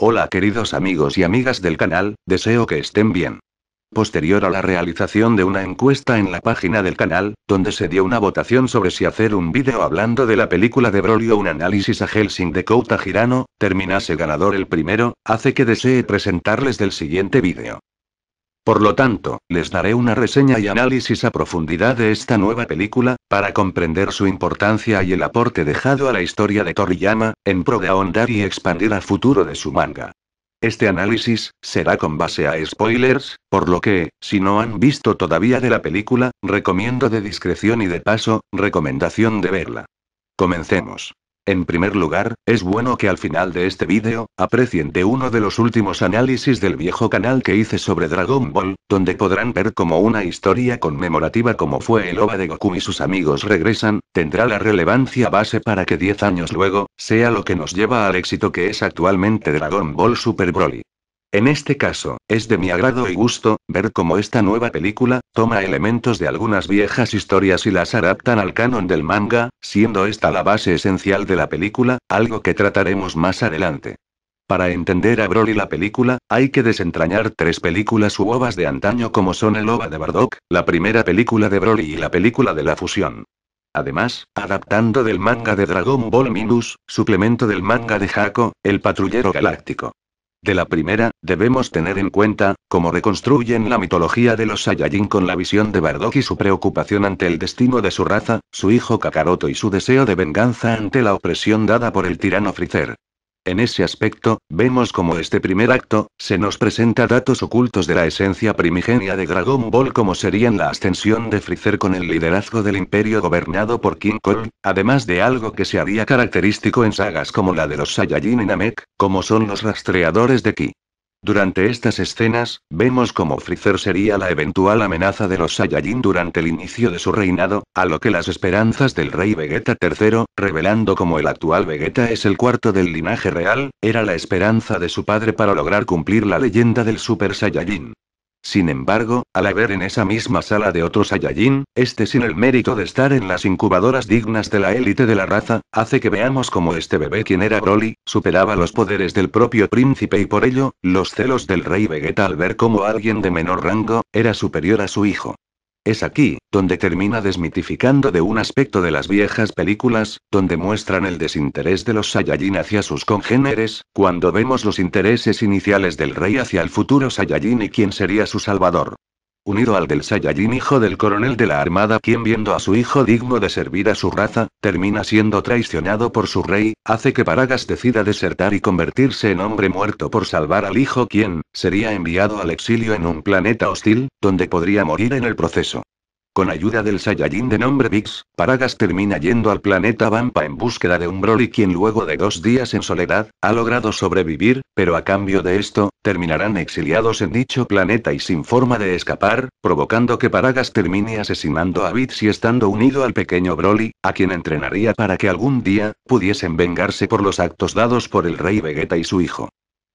Hola queridos amigos y amigas del canal, deseo que estén bien. Posterior a la realización de una encuesta en la página del canal, donde se dio una votación sobre si hacer un vídeo hablando de la película de Broly o un análisis a Helsing de Kouta Girano, terminase ganador el primero, hace que desee presentarles del siguiente vídeo. Por lo tanto, les daré una reseña y análisis a profundidad de esta nueva película, para comprender su importancia y el aporte dejado a la historia de Toriyama, en pro de ahondar y expandir al futuro de su manga. Este análisis, será con base a spoilers, por lo que, si no han visto todavía de la película, recomiendo de discreción y de paso, recomendación de verla. Comencemos. En primer lugar, es bueno que al final de este vídeo, aprecien de uno de los últimos análisis del viejo canal que hice sobre Dragon Ball, donde podrán ver como una historia conmemorativa como fue el OVA de Goku y sus amigos regresan, tendrá la relevancia base para que 10 años luego, sea lo que nos lleva al éxito que es actualmente Dragon Ball Super Broly. En este caso, es de mi agrado y gusto, ver cómo esta nueva película, toma elementos de algunas viejas historias y las adaptan al canon del manga, siendo esta la base esencial de la película, algo que trataremos más adelante. Para entender a Broly la película, hay que desentrañar tres películas u ovas de antaño como son el ova de Bardock, la primera película de Broly y la película de la fusión. Además, adaptando del manga de Dragon Ball Minus, suplemento del manga de Jaco, El Patrullero Galáctico. De la primera, debemos tener en cuenta, cómo reconstruyen la mitología de los Saiyajin con la visión de Bardock y su preocupación ante el destino de su raza, su hijo Kakaroto y su deseo de venganza ante la opresión dada por el tirano Freezer. En ese aspecto, vemos como este primer acto, se nos presenta datos ocultos de la esencia primigenia de Dragon Ball como serían la ascensión de Freezer con el liderazgo del imperio gobernado por King Kong, además de algo que se haría característico en sagas como la de los Saiyajin y Namek, como son los rastreadores de Ki. Durante estas escenas, vemos cómo Freezer sería la eventual amenaza de los Saiyajin durante el inicio de su reinado, a lo que las esperanzas del rey Vegeta III, revelando como el actual Vegeta es el cuarto del linaje real, era la esperanza de su padre para lograr cumplir la leyenda del Super Saiyajin. Sin embargo, al haber en esa misma sala de otros Saiyajin, este sin el mérito de estar en las incubadoras dignas de la élite de la raza, hace que veamos cómo este bebé quien era Broly, superaba los poderes del propio príncipe y por ello, los celos del rey Vegeta al ver cómo alguien de menor rango, era superior a su hijo. Es aquí, donde termina desmitificando de un aspecto de las viejas películas, donde muestran el desinterés de los Saiyajin hacia sus congéneres, cuando vemos los intereses iniciales del rey hacia el futuro Saiyajin y quién sería su salvador unido al del Saiyajin hijo del coronel de la armada quien viendo a su hijo digno de servir a su raza, termina siendo traicionado por su rey, hace que Paragas decida desertar y convertirse en hombre muerto por salvar al hijo quien, sería enviado al exilio en un planeta hostil, donde podría morir en el proceso. Con ayuda del Saiyajin de nombre Vix, Paragas termina yendo al planeta Vampa en búsqueda de un Broly quien luego de dos días en soledad, ha logrado sobrevivir, pero a cambio de esto, terminarán exiliados en dicho planeta y sin forma de escapar, provocando que Paragas termine asesinando a Vix y estando unido al pequeño Broly, a quien entrenaría para que algún día, pudiesen vengarse por los actos dados por el rey Vegeta y su hijo.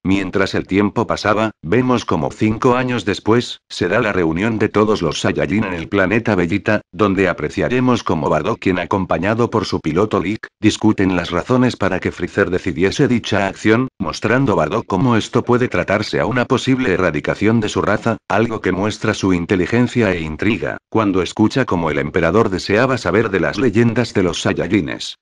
Mientras el tiempo pasaba, vemos como cinco años después, se da la reunión de todos los Saiyajin en el planeta Bellita, donde apreciaremos como Bardock quien acompañado por su piloto Lick, discuten las razones para que Freezer decidiese dicha acción, mostrando Bardock cómo esto puede tratarse a una posible erradicación de su raza, algo que muestra su inteligencia e intriga, cuando escucha como el emperador deseaba saber de las leyendas de los Saiyajines.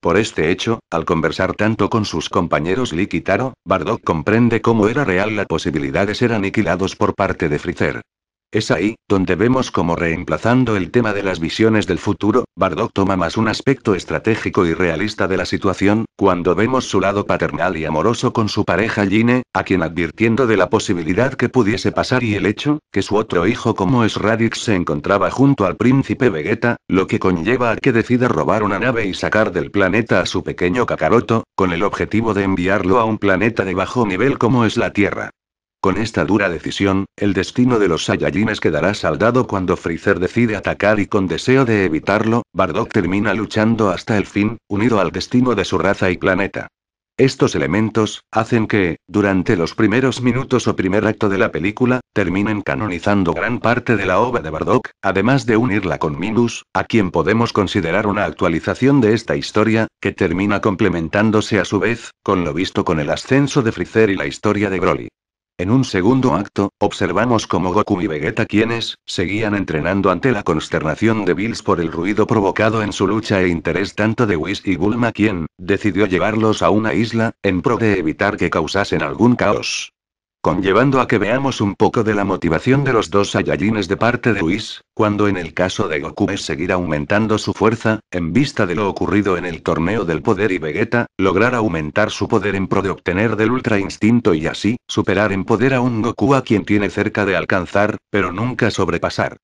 Por este hecho, al conversar tanto con sus compañeros Lick y Bardock comprende cómo era real la posibilidad de ser aniquilados por parte de Freezer. Es ahí, donde vemos cómo reemplazando el tema de las visiones del futuro, Bardock toma más un aspecto estratégico y realista de la situación, cuando vemos su lado paternal y amoroso con su pareja Gine, a quien advirtiendo de la posibilidad que pudiese pasar y el hecho, que su otro hijo como es Radix se encontraba junto al príncipe Vegeta, lo que conlleva a que decida robar una nave y sacar del planeta a su pequeño Kakaroto, con el objetivo de enviarlo a un planeta de bajo nivel como es la Tierra. Con esta dura decisión, el destino de los Saiyajines quedará saldado cuando Freezer decide atacar y con deseo de evitarlo, Bardock termina luchando hasta el fin, unido al destino de su raza y planeta. Estos elementos, hacen que, durante los primeros minutos o primer acto de la película, terminen canonizando gran parte de la obra de Bardock, además de unirla con Minus, a quien podemos considerar una actualización de esta historia, que termina complementándose a su vez, con lo visto con el ascenso de Freezer y la historia de Broly. En un segundo acto, observamos como Goku y Vegeta quienes, seguían entrenando ante la consternación de Bills por el ruido provocado en su lucha e interés tanto de Whis y Bulma quien, decidió llevarlos a una isla, en pro de evitar que causasen algún caos conllevando a que veamos un poco de la motivación de los dos Saiyajines de parte de Luis, cuando en el caso de Goku es seguir aumentando su fuerza, en vista de lo ocurrido en el torneo del poder y Vegeta, lograr aumentar su poder en pro de obtener del Ultra Instinto y así, superar en poder a un Goku a quien tiene cerca de alcanzar, pero nunca sobrepasar.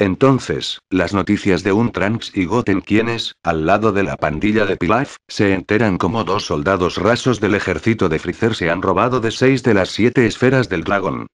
Entonces, las noticias de un Trunks y Goten quienes, al lado de la pandilla de Pilaf, se enteran como dos soldados rasos del ejército de Freezer se han robado de seis de las siete esferas del dragón.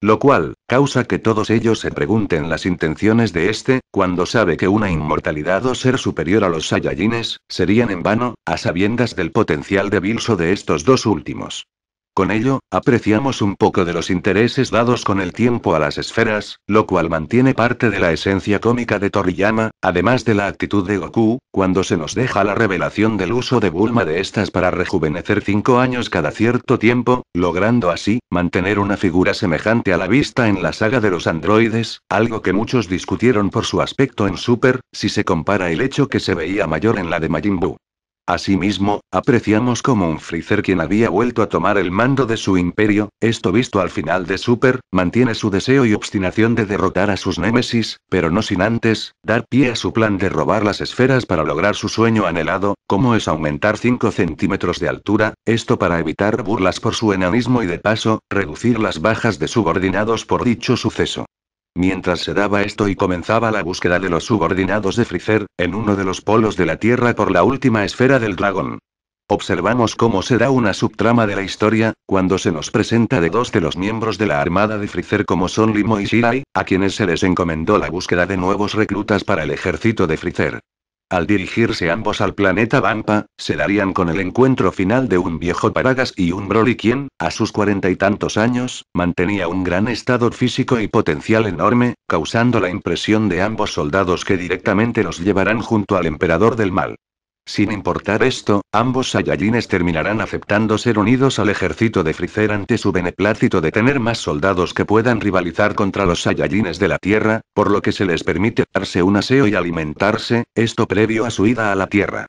Lo cual, causa que todos ellos se pregunten las intenciones de este, cuando sabe que una inmortalidad o ser superior a los Saiyajines, serían en vano, a sabiendas del potencial de de estos dos últimos. Con ello, apreciamos un poco de los intereses dados con el tiempo a las esferas, lo cual mantiene parte de la esencia cómica de Toriyama, además de la actitud de Goku, cuando se nos deja la revelación del uso de Bulma de estas para rejuvenecer 5 años cada cierto tiempo, logrando así, mantener una figura semejante a la vista en la saga de los androides, algo que muchos discutieron por su aspecto en Super, si se compara el hecho que se veía mayor en la de Majin Buu. Asimismo, apreciamos como un Freezer quien había vuelto a tomar el mando de su imperio, esto visto al final de Super, mantiene su deseo y obstinación de derrotar a sus némesis, pero no sin antes, dar pie a su plan de robar las esferas para lograr su sueño anhelado, como es aumentar 5 centímetros de altura, esto para evitar burlas por su enanismo y de paso, reducir las bajas de subordinados por dicho suceso. Mientras se daba esto y comenzaba la búsqueda de los subordinados de Freezer, en uno de los polos de la Tierra por la última esfera del dragón. Observamos cómo se da una subtrama de la historia, cuando se nos presenta de dos de los miembros de la armada de Freezer como son Limo y Shirai, a quienes se les encomendó la búsqueda de nuevos reclutas para el ejército de Freezer. Al dirigirse ambos al planeta Vampa, se darían con el encuentro final de un viejo Paragas y un Broly quien, a sus cuarenta y tantos años, mantenía un gran estado físico y potencial enorme, causando la impresión de ambos soldados que directamente los llevarán junto al emperador del mal. Sin importar esto, ambos Saiyajines terminarán aceptando ser unidos al ejército de Freezer ante su beneplácito de tener más soldados que puedan rivalizar contra los Saiyajines de la Tierra, por lo que se les permite darse un aseo y alimentarse, esto previo a su ida a la Tierra.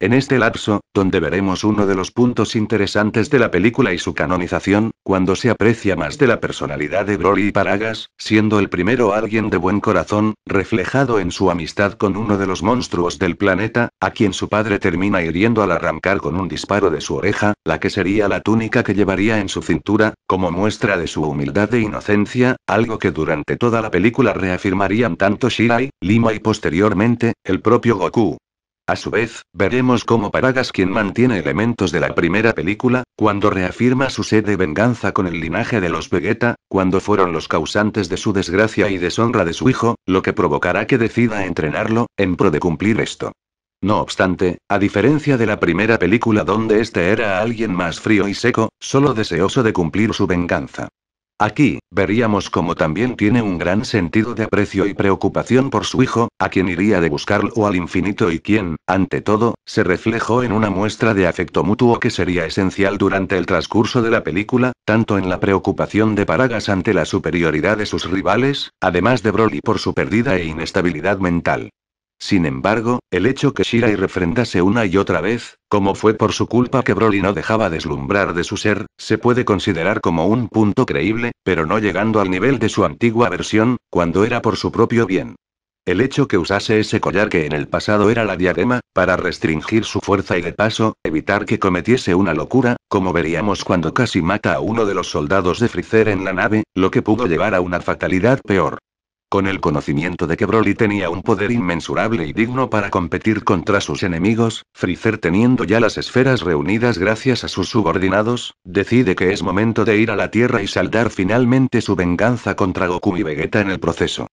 En este lapso, donde veremos uno de los puntos interesantes de la película y su canonización, cuando se aprecia más de la personalidad de Broly y Paragas, siendo el primero alguien de buen corazón, reflejado en su amistad con uno de los monstruos del planeta, a quien su padre termina hiriendo al arrancar con un disparo de su oreja, la que sería la túnica que llevaría en su cintura, como muestra de su humildad e inocencia, algo que durante toda la película reafirmarían tanto Shirai, Lima y posteriormente, el propio Goku. A su vez, veremos cómo Paragas quien mantiene elementos de la primera película, cuando reafirma su sed de venganza con el linaje de los Vegeta, cuando fueron los causantes de su desgracia y deshonra de su hijo, lo que provocará que decida entrenarlo, en pro de cumplir esto. No obstante, a diferencia de la primera película donde este era alguien más frío y seco, solo deseoso de cumplir su venganza. Aquí, veríamos como también tiene un gran sentido de aprecio y preocupación por su hijo, a quien iría de buscarlo al infinito y quien, ante todo, se reflejó en una muestra de afecto mutuo que sería esencial durante el transcurso de la película, tanto en la preocupación de Paragas ante la superioridad de sus rivales, además de Broly por su pérdida e inestabilidad mental. Sin embargo, el hecho que Shirai refrendase una y otra vez, como fue por su culpa que Broly no dejaba deslumbrar de su ser, se puede considerar como un punto creíble, pero no llegando al nivel de su antigua versión, cuando era por su propio bien. El hecho que usase ese collar que en el pasado era la diadema, para restringir su fuerza y de paso, evitar que cometiese una locura, como veríamos cuando casi mata a uno de los soldados de Freezer en la nave, lo que pudo llevar a una fatalidad peor. Con el conocimiento de que Broly tenía un poder inmensurable y digno para competir contra sus enemigos, Freezer teniendo ya las esferas reunidas gracias a sus subordinados, decide que es momento de ir a la Tierra y saldar finalmente su venganza contra Goku y Vegeta en el proceso.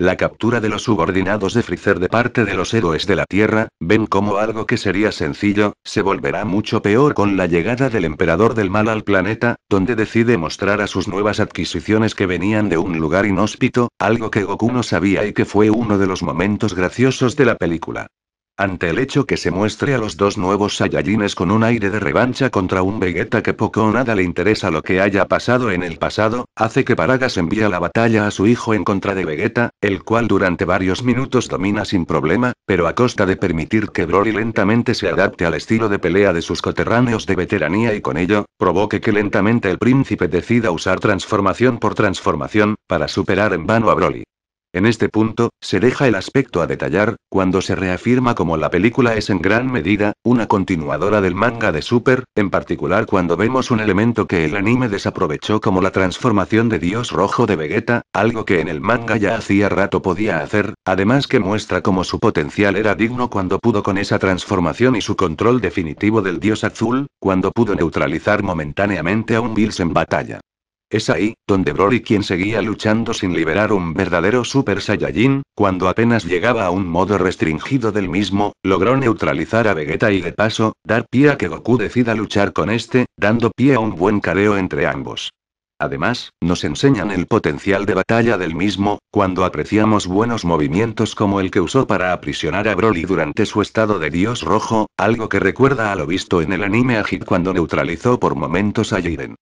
La captura de los subordinados de Freezer de parte de los héroes de la Tierra, ven como algo que sería sencillo, se volverá mucho peor con la llegada del emperador del mal al planeta, donde decide mostrar a sus nuevas adquisiciones que venían de un lugar inhóspito, algo que Goku no sabía y que fue uno de los momentos graciosos de la película ante el hecho que se muestre a los dos nuevos Saiyajines con un aire de revancha contra un Vegeta que poco o nada le interesa lo que haya pasado en el pasado, hace que Paragas envíe la batalla a su hijo en contra de Vegeta, el cual durante varios minutos domina sin problema, pero a costa de permitir que Broly lentamente se adapte al estilo de pelea de sus coterráneos de veteranía y con ello, provoque que lentamente el príncipe decida usar transformación por transformación, para superar en vano a Broly. En este punto, se deja el aspecto a detallar, cuando se reafirma como la película es en gran medida, una continuadora del manga de Super, en particular cuando vemos un elemento que el anime desaprovechó como la transformación de Dios Rojo de Vegeta, algo que en el manga ya hacía rato podía hacer, además que muestra cómo su potencial era digno cuando pudo con esa transformación y su control definitivo del Dios Azul, cuando pudo neutralizar momentáneamente a un Bills en batalla. Es ahí, donde Broly quien seguía luchando sin liberar un verdadero Super Saiyajin, cuando apenas llegaba a un modo restringido del mismo, logró neutralizar a Vegeta y de paso, dar pie a que Goku decida luchar con este, dando pie a un buen careo entre ambos. Además, nos enseñan el potencial de batalla del mismo, cuando apreciamos buenos movimientos como el que usó para aprisionar a Broly durante su estado de dios rojo, algo que recuerda a lo visto en el anime Agit cuando neutralizó por momentos a Jiren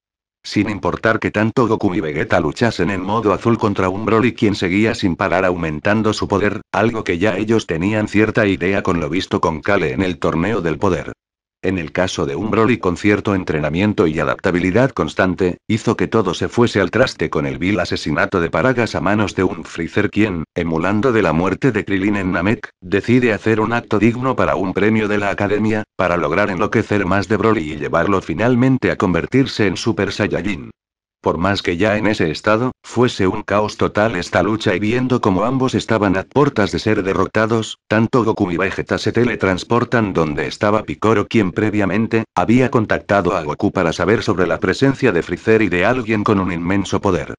sin importar que tanto Goku y Vegeta luchasen en modo azul contra un Broly quien seguía sin parar aumentando su poder, algo que ya ellos tenían cierta idea con lo visto con Kale en el torneo del poder. En el caso de un Broly con cierto entrenamiento y adaptabilidad constante, hizo que todo se fuese al traste con el vil asesinato de Paragas a manos de un Freezer quien, emulando de la muerte de Krillin en Namek, decide hacer un acto digno para un premio de la Academia, para lograr enloquecer más de Broly y llevarlo finalmente a convertirse en Super Saiyajin. Por más que ya en ese estado, fuese un caos total esta lucha y viendo como ambos estaban a puertas de ser derrotados, tanto Goku y Vegeta se teletransportan donde estaba Picoro quien previamente, había contactado a Goku para saber sobre la presencia de Freezer y de alguien con un inmenso poder.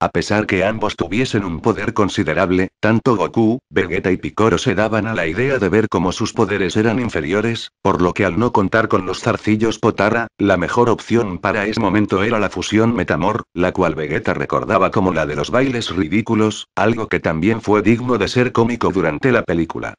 A pesar que ambos tuviesen un poder considerable, tanto Goku, Vegeta y Picoro se daban a la idea de ver cómo sus poderes eran inferiores, por lo que al no contar con los zarcillos Potara, la mejor opción para ese momento era la fusión Metamor, la cual Vegeta recordaba como la de los bailes ridículos, algo que también fue digno de ser cómico durante la película.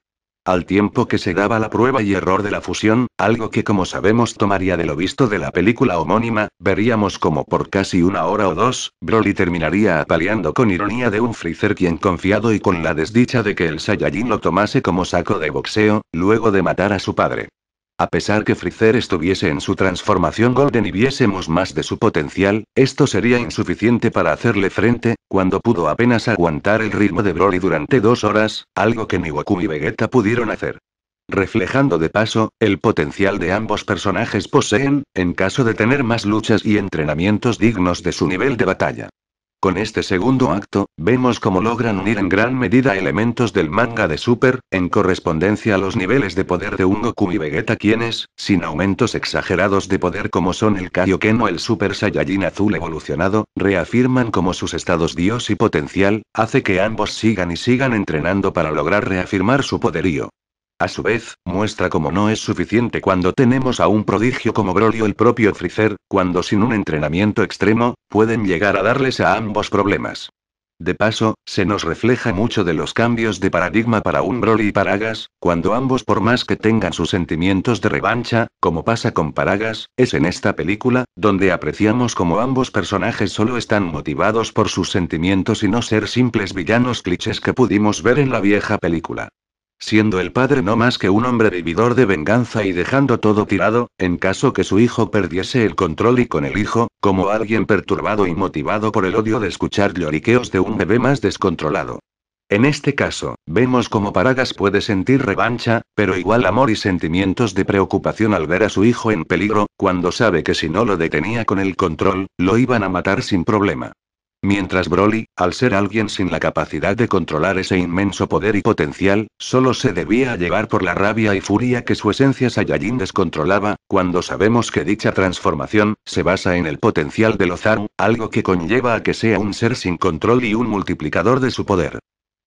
Al tiempo que se daba la prueba y error de la fusión, algo que como sabemos tomaría de lo visto de la película homónima, veríamos como por casi una hora o dos, Broly terminaría apaleando con ironía de un Freezer quien confiado y con la desdicha de que el Saiyajin lo tomase como saco de boxeo, luego de matar a su padre. A pesar que Freezer estuviese en su transformación Golden y viésemos más de su potencial, esto sería insuficiente para hacerle frente, cuando pudo apenas aguantar el ritmo de Broly durante dos horas, algo que ni Goku ni Vegeta pudieron hacer. Reflejando de paso, el potencial de ambos personajes poseen, en caso de tener más luchas y entrenamientos dignos de su nivel de batalla. Con este segundo acto, vemos cómo logran unir en gran medida elementos del manga de Super, en correspondencia a los niveles de poder de un Goku y Vegeta quienes, sin aumentos exagerados de poder como son el Kaioken o el Super Saiyajin azul evolucionado, reafirman como sus estados dios y potencial, hace que ambos sigan y sigan entrenando para lograr reafirmar su poderío. A su vez, muestra cómo no es suficiente cuando tenemos a un prodigio como Broly o el propio Freezer, cuando sin un entrenamiento extremo, pueden llegar a darles a ambos problemas. De paso, se nos refleja mucho de los cambios de paradigma para un Broly y Paragas, cuando ambos por más que tengan sus sentimientos de revancha, como pasa con Paragas, es en esta película, donde apreciamos como ambos personajes solo están motivados por sus sentimientos y no ser simples villanos clichés que pudimos ver en la vieja película siendo el padre no más que un hombre vividor de venganza y dejando todo tirado, en caso que su hijo perdiese el control y con el hijo, como alguien perturbado y motivado por el odio de escuchar lloriqueos de un bebé más descontrolado. En este caso, vemos como Paragas puede sentir revancha, pero igual amor y sentimientos de preocupación al ver a su hijo en peligro, cuando sabe que si no lo detenía con el control, lo iban a matar sin problema. Mientras Broly, al ser alguien sin la capacidad de controlar ese inmenso poder y potencial, solo se debía llevar por la rabia y furia que su esencia Saiyajin descontrolaba, cuando sabemos que dicha transformación, se basa en el potencial de Lozaru, algo que conlleva a que sea un ser sin control y un multiplicador de su poder.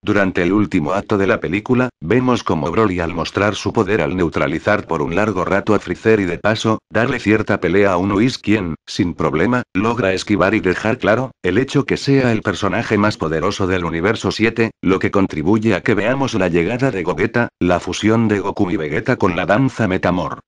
Durante el último acto de la película, vemos como Broly al mostrar su poder al neutralizar por un largo rato a Freezer y de paso, darle cierta pelea a un Whis quien, sin problema, logra esquivar y dejar claro, el hecho que sea el personaje más poderoso del universo 7, lo que contribuye a que veamos la llegada de Gogeta, la fusión de Goku y Vegeta con la danza Metamor.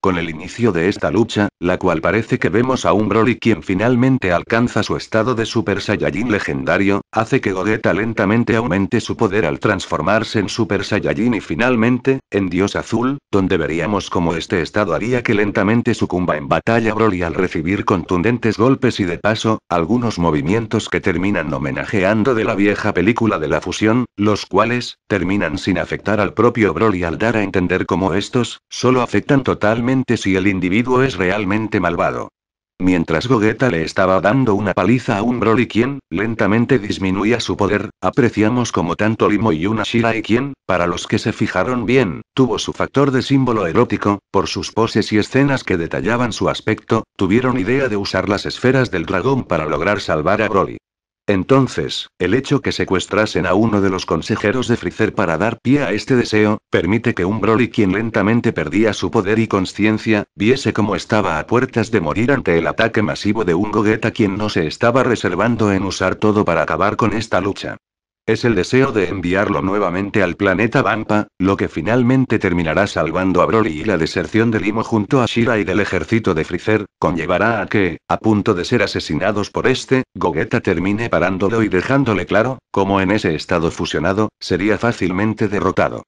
Con el inicio de esta lucha, la cual parece que vemos a un Broly quien finalmente alcanza su estado de Super Saiyajin legendario, hace que Gogeta lentamente aumente su poder al transformarse en Super Saiyajin y finalmente, en Dios Azul, donde veríamos cómo este estado haría que lentamente sucumba en batalla Broly al recibir contundentes golpes y de paso, algunos movimientos que terminan homenajeando de la vieja película de la fusión, los cuales, terminan sin afectar al propio Broly al dar a entender cómo estos, solo afectan totalmente si el individuo es realmente malvado. Mientras Gogeta le estaba dando una paliza a un Broly quien, lentamente disminuía su poder, apreciamos como tanto Limo y una y quien, para los que se fijaron bien, tuvo su factor de símbolo erótico, por sus poses y escenas que detallaban su aspecto, tuvieron idea de usar las esferas del dragón para lograr salvar a Broly. Entonces, el hecho que secuestrasen a uno de los consejeros de Freezer para dar pie a este deseo, permite que un Broly quien lentamente perdía su poder y conciencia, viese cómo estaba a puertas de morir ante el ataque masivo de un Gogeta quien no se estaba reservando en usar todo para acabar con esta lucha. Es el deseo de enviarlo nuevamente al planeta Vampa, lo que finalmente terminará salvando a Broly y la deserción de Limo junto a Shira y del ejército de Freezer, conllevará a que, a punto de ser asesinados por este, Gogeta termine parándolo y dejándole claro, como en ese estado fusionado, sería fácilmente derrotado.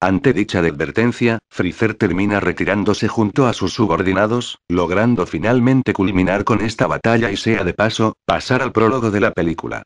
Ante dicha advertencia, Freezer termina retirándose junto a sus subordinados, logrando finalmente culminar con esta batalla y sea de paso, pasar al prólogo de la película.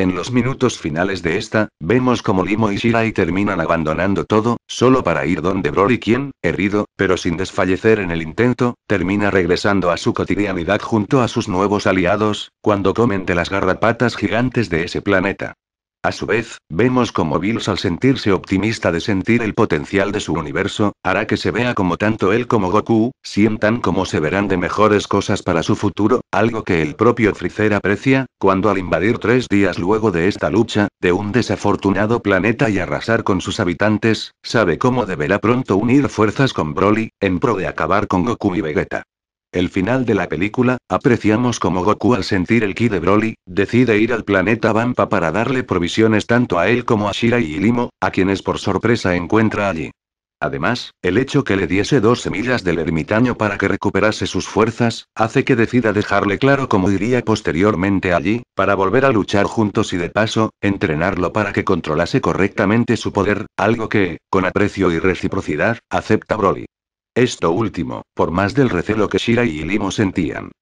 En los minutos finales de esta, vemos como Limo y Shirai terminan abandonando todo, solo para ir donde Broly quien, herido, pero sin desfallecer en el intento, termina regresando a su cotidianidad junto a sus nuevos aliados, cuando comen de las garrapatas gigantes de ese planeta. A su vez, vemos como Bills al sentirse optimista de sentir el potencial de su universo, hará que se vea como tanto él como Goku, sientan como se verán de mejores cosas para su futuro, algo que el propio Freezer aprecia, cuando al invadir tres días luego de esta lucha, de un desafortunado planeta y arrasar con sus habitantes, sabe cómo deberá pronto unir fuerzas con Broly, en pro de acabar con Goku y Vegeta. El final de la película, apreciamos como Goku al sentir el ki de Broly, decide ir al planeta Vampa para darle provisiones tanto a él como a Shira y Limo, a quienes por sorpresa encuentra allí. Además, el hecho que le diese dos semillas del ermitaño para que recuperase sus fuerzas, hace que decida dejarle claro cómo iría posteriormente allí, para volver a luchar juntos y de paso, entrenarlo para que controlase correctamente su poder, algo que, con aprecio y reciprocidad, acepta Broly. Esto último, por más del recelo que Shira y Limo sentían.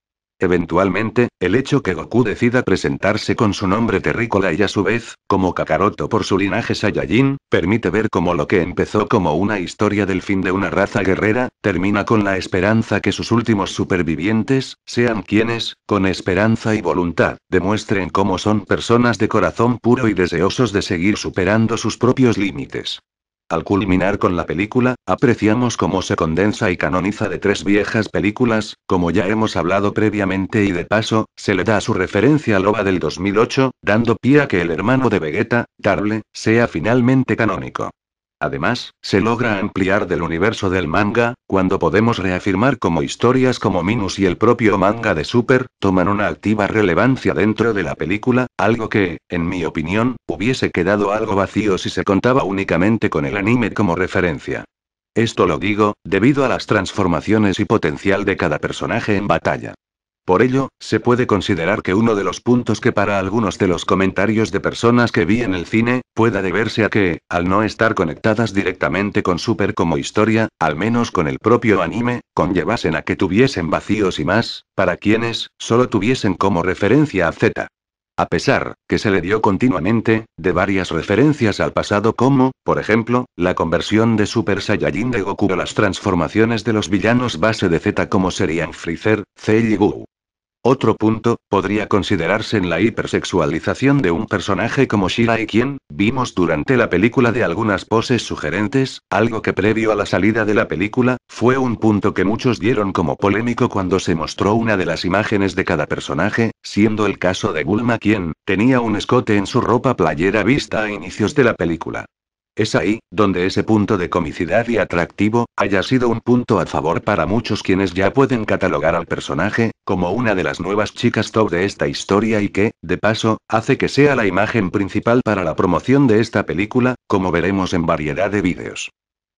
Eventualmente, el hecho que Goku decida presentarse con su nombre terrícola y a su vez, como Kakaroto por su linaje Saiyajin, permite ver cómo lo que empezó como una historia del fin de una raza guerrera, termina con la esperanza que sus últimos supervivientes, sean quienes, con esperanza y voluntad, demuestren cómo son personas de corazón puro y deseosos de seguir superando sus propios límites. Al culminar con la película, apreciamos cómo se condensa y canoniza de tres viejas películas, como ya hemos hablado previamente y de paso, se le da su referencia a Loba del 2008, dando pie a que el hermano de Vegeta, Tarble, sea finalmente canónico. Además, se logra ampliar del universo del manga, cuando podemos reafirmar como historias como Minus y el propio manga de Super, toman una activa relevancia dentro de la película, algo que, en mi opinión, hubiese quedado algo vacío si se contaba únicamente con el anime como referencia. Esto lo digo, debido a las transformaciones y potencial de cada personaje en batalla. Por ello, se puede considerar que uno de los puntos que para algunos de los comentarios de personas que vi en el cine, pueda deberse a que, al no estar conectadas directamente con Super como historia, al menos con el propio anime, conllevasen a que tuviesen vacíos y más, para quienes, solo tuviesen como referencia a Z. A pesar, que se le dio continuamente, de varias referencias al pasado como, por ejemplo, la conversión de Super Saiyajin de Goku o las transformaciones de los villanos base de Z como serían Freezer, Cell y Buu. Otro punto, podría considerarse en la hipersexualización de un personaje como Shirai quien, vimos durante la película de algunas poses sugerentes, algo que previo a la salida de la película, fue un punto que muchos dieron como polémico cuando se mostró una de las imágenes de cada personaje, siendo el caso de Gulma quien, tenía un escote en su ropa playera vista a inicios de la película. Es ahí, donde ese punto de comicidad y atractivo, haya sido un punto a favor para muchos quienes ya pueden catalogar al personaje, como una de las nuevas chicas top de esta historia y que, de paso, hace que sea la imagen principal para la promoción de esta película, como veremos en variedad de vídeos.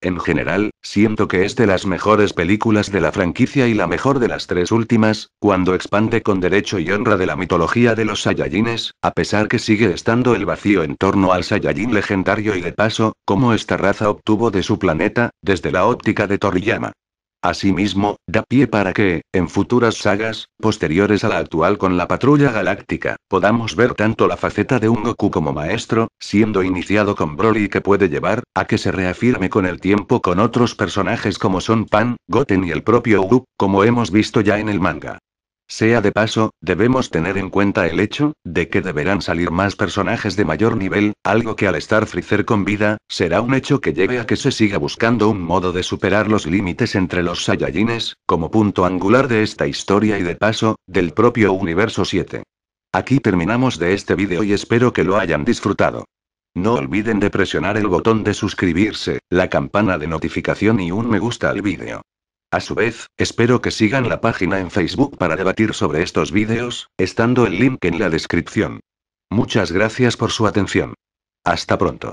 En general, siento que es de las mejores películas de la franquicia y la mejor de las tres últimas, cuando expande con derecho y honra de la mitología de los Saiyajines, a pesar que sigue estando el vacío en torno al Saiyajin legendario y de paso, cómo esta raza obtuvo de su planeta, desde la óptica de Toriyama. Asimismo, da pie para que, en futuras sagas, posteriores a la actual con la Patrulla Galáctica, podamos ver tanto la faceta de un Goku como maestro, siendo iniciado con Broly que puede llevar, a que se reafirme con el tiempo con otros personajes como son Pan, Goten y el propio Goku, como hemos visto ya en el manga. Sea de paso, debemos tener en cuenta el hecho, de que deberán salir más personajes de mayor nivel, algo que al estar Freezer con vida, será un hecho que lleve a que se siga buscando un modo de superar los límites entre los Saiyajines, como punto angular de esta historia y de paso, del propio universo 7. Aquí terminamos de este vídeo y espero que lo hayan disfrutado. No olviden de presionar el botón de suscribirse, la campana de notificación y un me gusta al vídeo. A su vez, espero que sigan la página en Facebook para debatir sobre estos vídeos, estando el link en la descripción. Muchas gracias por su atención. Hasta pronto.